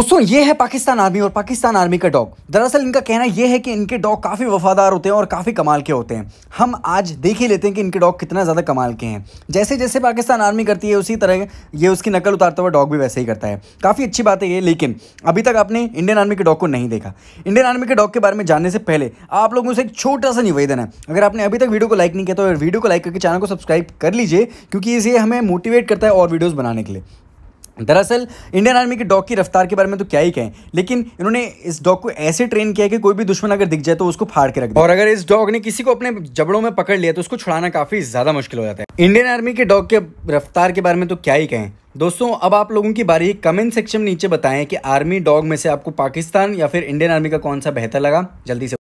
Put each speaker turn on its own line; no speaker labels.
दोस्तों ये है पाकिस्तान आर्मी और पाकिस्तान आर्मी का डॉग दरअसल इनका कहना यह है कि इनके डॉग काफ़ी वफादार होते हैं और काफ़ी कमाल के होते हैं हम आज देख ही लेते हैं कि इनके डॉग कितना ज़्यादा कमाल के हैं जैसे जैसे पाकिस्तान आर्मी करती है उसी तरह ये उसकी नकल उतारता हुआ डॉग भी वैसे ही करता है काफ़ी अच्छी बात है ये लेकिन अभी तक आपने इंडियन आर्मी के डॉग को नहीं देखा इंडियन आर्मी के डॉग के बारे में जानने से पहले आप लोगों से एक छोटा सा निवेदन है अगर आपने अभी तक वीडियो को लाइक नहीं किया तो वीडियो को लाइक करके चैनल को सब्सक्राइब कर लीजिए क्योंकि इसे हमें मोटिवेट करता है और वीडियोज़ बनाने के लिए दरअसल इंडियन आर्मी के डॉग की रफ्तार के बारे में तो क्या ही कहें लेकिन इन्होंने इस डॉग को ऐसे ट्रेन किया कि कोई भी दुश्मन अगर दिख जाए तो उसको फाड़ के रख दे और अगर इस डॉग ने किसी को अपने जबड़ों में पकड़ लिया तो उसको छुड़ाना काफ़ी ज़्यादा मुश्किल हो जाता है इंडियन आर्मी के डॉग के रफ्तार के बारे में तो क्या ही कहें दोस्तों अब आप लोगों की बारी कमेंट सेक्शन में नीचे बताएं कि आर्मी डॉग में से आपको पाकिस्तान या फिर इंडियन आर्मी का कौन सा बेहतर लगा जल्दी से